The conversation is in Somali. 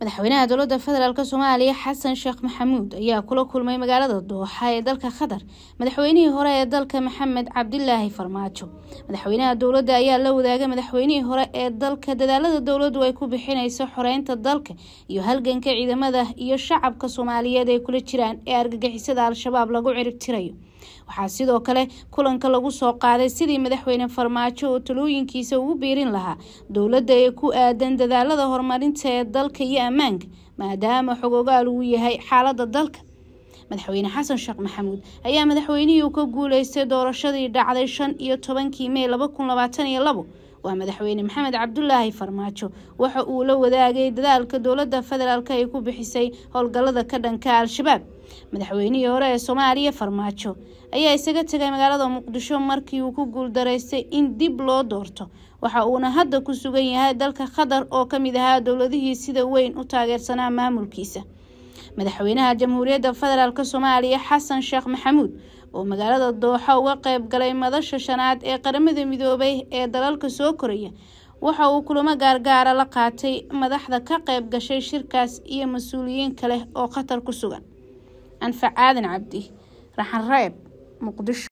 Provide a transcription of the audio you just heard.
madaxweynaha dowladda federaalk soomaaliya xasan sheekh maxamuud ayaa kula kulmay magaalada dooxa ee dalka khatar madaxweynihii hore ee dalka maxamed cabdilaahi farmaajo madaxweynaha dowladda ayaa la wadaagay madaxweynihii hore ee dalka dadaalada dowladdu ay ku bixinayso xoreynta dalka iyo halganka ciidamada iyo shacabka soomaaliyeed ay kula jiraan ee argagixisada al-shabaab lagu cirib waxaa sidoo kale kulanka lagu soo qaaday sidii madaxweyne farmaajo oo talooyinkiisa ugu biirin lahaa dowladda ee ku aadan dadaalada horumarinta ee dalka iyo ammaanka maadaama xogogaal uu yahay xaaladda dalka madaxweyne xasan sheekh maxamuud ayaa madaxweynihii uu ka guuleystay doorashadii dhacday shan iyo tobankii mey laba kun labaatan iyo labo waa madaxweyne maxamed cabdulaahi farmaajo waxa uu la wadaagay dadaalka dowladda federaalk ay ku bixisay howlgallada ka dhanka al-shabaab madaxweynihii hore ee soomaaliya farmaajo ayaa isaga tegay magaalada muqdisho markii uu ku guuldaraystay in dib loo doorto waxa uuna hadda ku sugan yahay dalka khatar oo ka mid ahaa dowladihii sida weyn u taageersanaa maamulkiisa madaxweynaha jamhuuriyadda federaalk soomaaliya xasan sheekh maxamuud oo magaalada dooxo uga qayb galay madasha shanaad ee qaramada midoobay ee dalalka soo koraya waxa uu kulamo gaargaara la qaatay madaxda ka qayb gashay shirkaas iyo mas-uuliyiin kale oo khatar ku sugan anfac aadan cabdi raxanreeb muqdisho